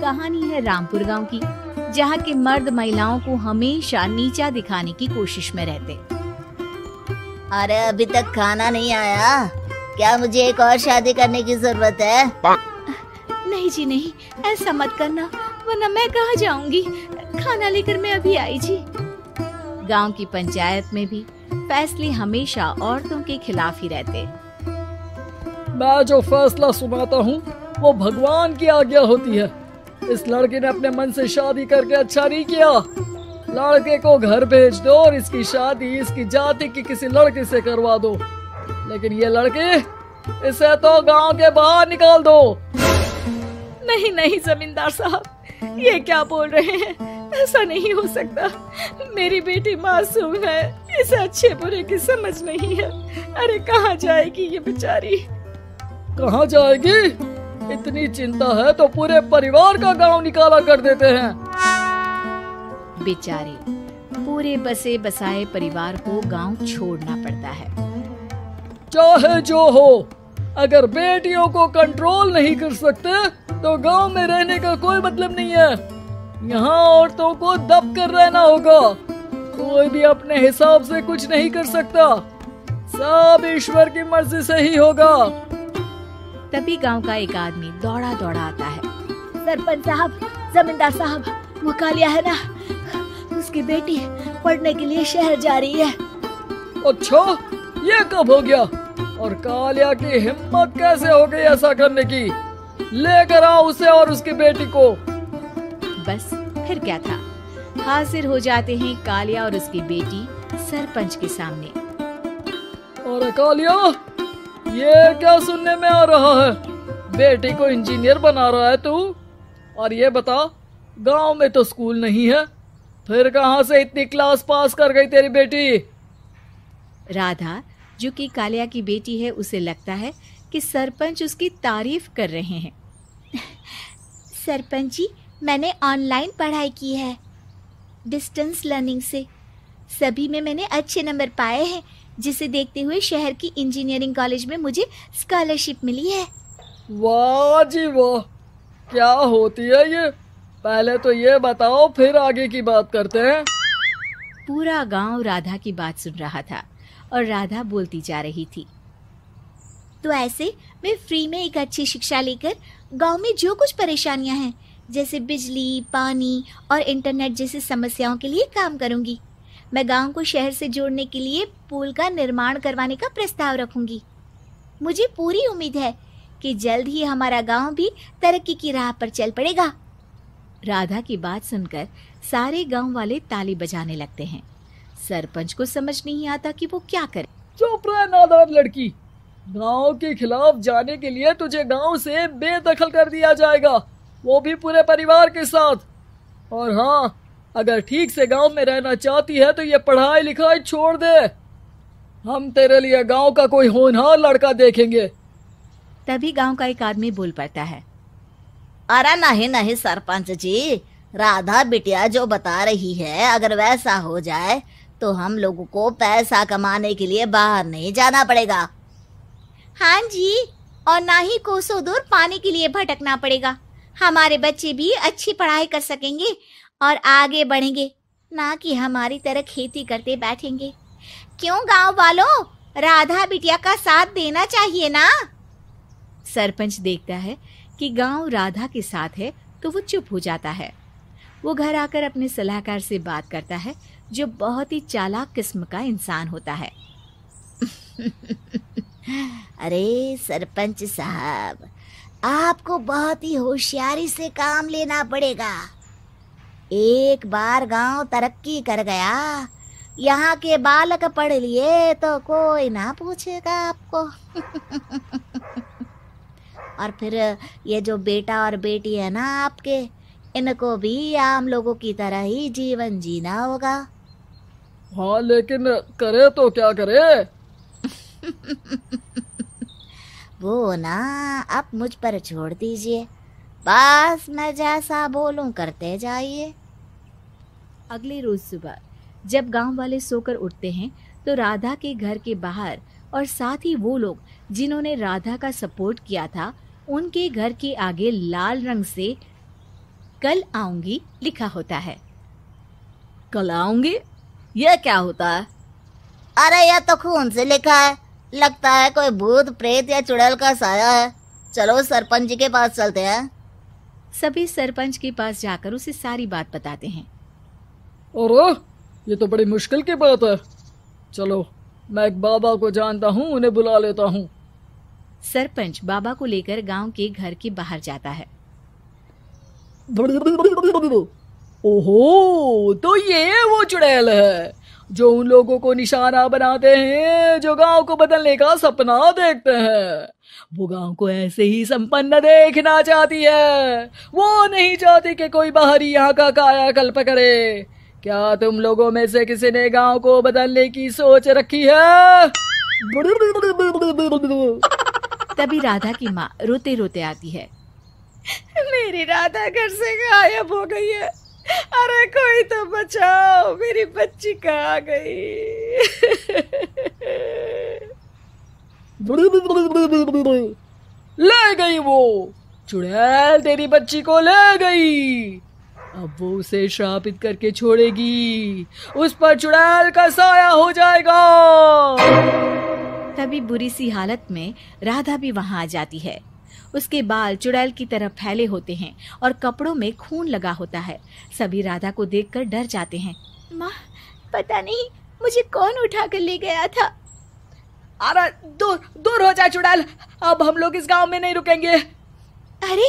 कहानी है रामपुर गांव की जहां के मर्द महिलाओं को हमेशा नीचा दिखाने की कोशिश में रहते अरे अभी तक खाना नहीं आया क्या मुझे एक और शादी करने की जरूरत है नहीं जी नहीं ऐसा मत करना वरना मैं कहा जाऊंगी खाना लेकर मैं अभी आई जी गांव की पंचायत में भी फैसले हमेशा औरतों के खिलाफ ही रहते मैं जो फैसला सुनाता हूँ वो भगवान की आज्ञा होती है इस लड़के ने अपने मन से शादी करके अच्छा नहीं किया लड़के को घर भेज दो और इसकी शादी इसकी जाति की किसी लड़के से करवा दो लेकिन ये लड़के इसे तो गांव के बाहर निकाल दो नहीं नहीं जमींदार साहब ये क्या बोल रहे हैं ऐसा नहीं हो सकता मेरी बेटी मासूम है इसे अच्छे बुरे की समझ नहीं है अरे कहाँ जाएगी ये बेचारी कहाँ जाएगी इतनी चिंता है तो पूरे परिवार का गांव निकाला कर देते हैं बेचारे पूरे बसे बसाए परिवार को गांव छोड़ना पड़ता है चाहे जो हो अगर बेटियों को कंट्रोल नहीं कर सकते तो गांव में रहने का कोई मतलब नहीं है यहाँ औरतों को दब कर रहना होगा कोई भी अपने हिसाब से कुछ नहीं कर सकता सब ईश्वर की मर्जी से ही होगा तभी गांव का एक आदमी दौड़ा दौड़ा आता है सरपंच साहब जमींदार साहब मुकालिया है ना उसकी बेटी पढ़ने के लिए शहर जा रही है अच्छा ये कब हो गया और कालिया की हिम्मत कैसे हो गई ऐसा करने की लेकर आओ उसे और उसकी बेटी को बस फिर क्या था हाजिर हो जाते हैं कालिया और उसकी बेटी सरपंच के सामने और कालिया ये क्या सुनने में आ रहा है बेटी को इंजीनियर बना रहा है तू और ये बता गांव में तो स्कूल नहीं है फिर कहां से इतनी क्लास पास कर गई तेरी बेटी राधा जो कि कालिया की बेटी है उसे लगता है कि सरपंच उसकी तारीफ कर रहे हैं सरपंच जी मैंने ऑनलाइन पढ़ाई की है डिस्टेंस लर्निंग से सभी में मैंने अच्छे नंबर पाए हैं जिसे देखते हुए शहर की इंजीनियरिंग कॉलेज में मुझे स्कॉलरशिप मिली है वाह जी वाह क्या होती है ये पहले तो ये बताओ फिर आगे की बात करते हैं पूरा गांव राधा की बात सुन रहा था और राधा बोलती जा रही थी तो ऐसे मैं फ्री में एक अच्छी शिक्षा लेकर गांव में जो कुछ परेशानियां हैं जैसे बिजली पानी और इंटरनेट जैसी समस्याओं के लिए काम करूंगी मैं गांव को शहर से जोड़ने के लिए पुल का निर्माण करवाने का प्रस्ताव रखूंगी मुझे पूरी उम्मीद है कि जल्द ही हमारा गांव भी तरक्की की राह पर चल पड़ेगा राधा की बात सुनकर सारे गांव वाले ताली बजाने लगते हैं सरपंच को समझ नहीं आता कि वो क्या करे चुप रहे नादान लड़की गांव के खिलाफ जाने के लिए तुझे गांव से बेदखल कर दिया जाएगा वो भी पूरे परिवार के साथ और हाँ अगर ठीक से गांव में रहना चाहती है तो ये पढ़ाई लिखाई छोड़ दे हम तेरे लिए गांव का कोई होनहार लड़का देखेंगे तभी गांव का एक आदमी बोल पड़ता है अरे नहीं नहीं सरपंच जी राधा बिटिया जो बता रही है अगर वैसा हो जाए तो हम लोगों को पैसा कमाने के लिए बाहर नहीं जाना पड़ेगा हाँ जी और ना ही कोसों दूर पानी के लिए भटकना पड़ेगा हमारे बच्चे भी अच्छी पढ़ाई कर सकेंगे और आगे बढ़ेंगे ना कि हमारी तरह खेती करते बैठेंगे क्यों गांव वालों राधा बिटिया का साथ देना चाहिए ना सरपंच देखता है कि गांव राधा के साथ है तो वो चुप हो जाता है वो घर आकर अपने सलाहकार से बात करता है जो बहुत ही चालाक किस्म का इंसान होता है अरे सरपंच साहब आपको बहुत ही होशियारी से काम लेना पड़ेगा एक बार गांव तरक्की कर गया यहाँ के बालक पढ़ लिए तो कोई ना पूछेगा आपको और फिर ये जो बेटा और बेटी है ना आपके इनको भी आम लोगों की तरह ही जीवन जीना होगा हाँ लेकिन करे तो क्या करे वो ना आप मुझ पर छोड़ दीजिए बस मैं जैसा बोलूं करते जाइए अगले रोज सुबह जब गांव वाले सोकर उठते हैं तो राधा के घर के बाहर और साथ ही वो लोग जिन्होंने राधा का सपोर्ट किया था उनके घर के आगे लाल रंग से कल आऊंगी लिखा होता है कल आऊंगी यह क्या होता है अरे यह तो खून से लिखा है लगता है कोई भूत प्रेत या चुड़ैल का साया है चलो सरपंच जी के पास चलते हैं सभी सरपंच के पास जाकर उसे सारी बात बताते हैं और ये तो बड़ी मुश्किल की बात है चलो मैं एक बाबा को जानता हूँ उन्हें बुला लेता हूँ सरपंच बाबा को लेकर गांव के घर के बाहर जाता है ओहो तो ये वो चुड़ैल है जो उन लोगों को निशाना बनाते हैं जो गांव को बदलने का सपना देखते हैं वो गांव को ऐसे ही संपन्न देखना चाहती है वो नहीं चाहती कि कोई बाहरी यहाँ का कायाकल्प करे क्या तुम लोगों में से किसी ने गांव को बदलने की सोच रखी है तभी राधा की माँ रोते रोते आती है मेरी राधा घर से गायब हो गई है अरे कोई तो बचा बताओ मेरी बच्ची कहा गई ले गई वो चुड़ैल तेरी बच्ची को ले गई अब वो उसे श्रापित करके छोड़ेगी उस पर चुड़ैल का साया हो जाएगा तभी बुरी सी हालत में राधा भी वहां आ जाती है उसके बाल चुड़ैल की तरह फैले होते हैं और कपड़ों में खून लगा होता है सभी राधा को देखकर डर जाते हैं माँ पता नहीं मुझे कौन उठा कर ले गया था अरे दूर दूर हो जा चुड़ैल अब हम लोग इस गांव में नहीं रुकेंगे अरे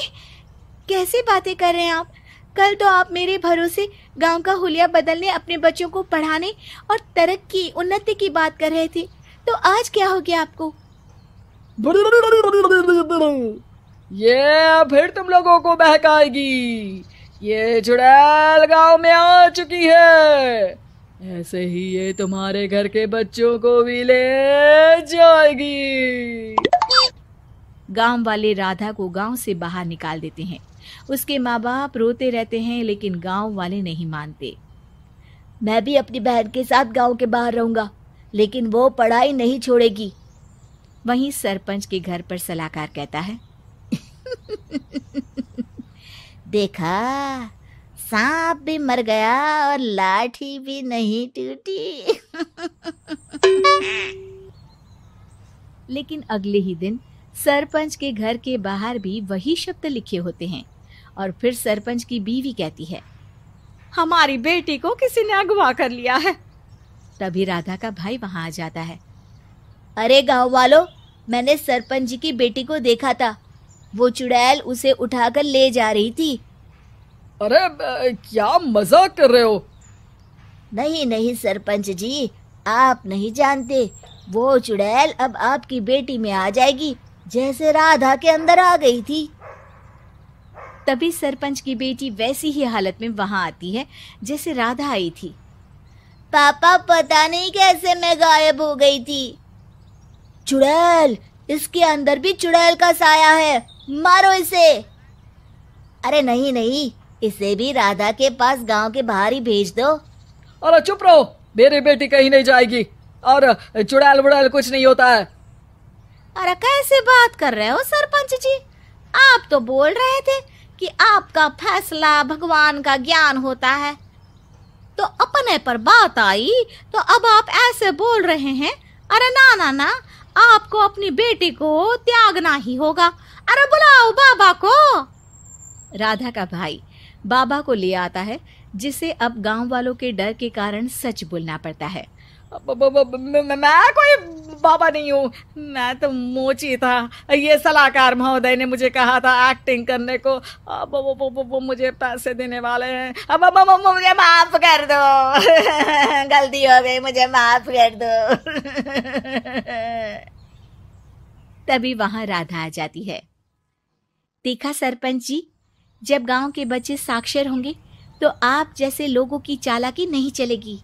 कैसी बातें कर रहे हैं आप कल तो आप मेरे भरोसे गांव का हुलिया बदलने अपने बच्चों को पढ़ाने और तरक्की उन्नति की बात कर रहे थे तो आज क्या हो गया आपको ये फिर तुम लोगों को बहकाएगी ये चुड़ैल गांव में आ चुकी है ऐसे ही ये तुम्हारे घर के बच्चों को भी ले जाएगी गांव वाले राधा को गांव से बाहर निकाल देते हैं उसके माँ बाप रोते रहते हैं लेकिन गांव वाले नहीं मानते मैं भी अपनी बहन के साथ गांव के बाहर रहूंगा लेकिन वो पढ़ाई नहीं छोड़ेगी वहीं सरपंच के घर पर सलाहकार कहता है देखा सांप भी मर गया और लाठी भी नहीं टूटी लेकिन अगले ही दिन सरपंच के घर के बाहर भी वही शब्द लिखे होते हैं और फिर सरपंच की बीवी कहती है हमारी बेटी को किसी ने अगवा कर लिया है तभी राधा का भाई वहां आ जाता है अरे गांव वालों मैंने सरपंच जी की बेटी को देखा था वो चुड़ैल उसे उठाकर ले जा रही थी अरे क्या मजाक कर रहे हो नहीं नहीं सरपंच जी आप नहीं जानते वो चुड़ैल अब आपकी बेटी में आ जाएगी जैसे राधा के अंदर आ गई थी तभी सरपंच की बेटी वैसी ही हालत में वहाँ आती है जैसे राधा आई थी पापा पता नहीं कैसे मैं गायब हो गई थी चुड़ैल इसके अंदर भी चुड़ैल का साया है मारो इसे अरे नहीं नहीं इसे भी राधा के पास गांव के बाहर ही भेज दो अरे चुप रहो मेरी बेटी कहीं नहीं जाएगी और चुड़ैल बुड़ैल कुछ नहीं होता है अरे कैसे बात कर रहे हो सरपंच जी आप तो बोल रहे थे कि आपका फैसला भगवान का ज्ञान होता है तो अपने पर बात आई तो अब आप ऐसे बोल रहे हैं अरे ना ना ना आपको अपनी बेटी को त्यागना ही होगा अरे बुलाओ बाबा को राधा का भाई बाबा को ले आता है जिसे अब गांव वालों के डर के कारण सच बोलना पड़ता है मैं कोई बाबा नहीं हूँ मैं तो मोची था ये सलाहकार महोदय ने मुझे कहा था एक्टिंग करने को अब वो, वो, वो, मुझे पैसे देने वाले हैं अब मुझे माफ कर दो गलती हो गई मुझे माफ कर दो तभी वहां राधा आ जाती है देखा सरपंच जी जब गांव के बच्चे साक्षर होंगे तो आप जैसे लोगों की चालाकी नहीं चलेगी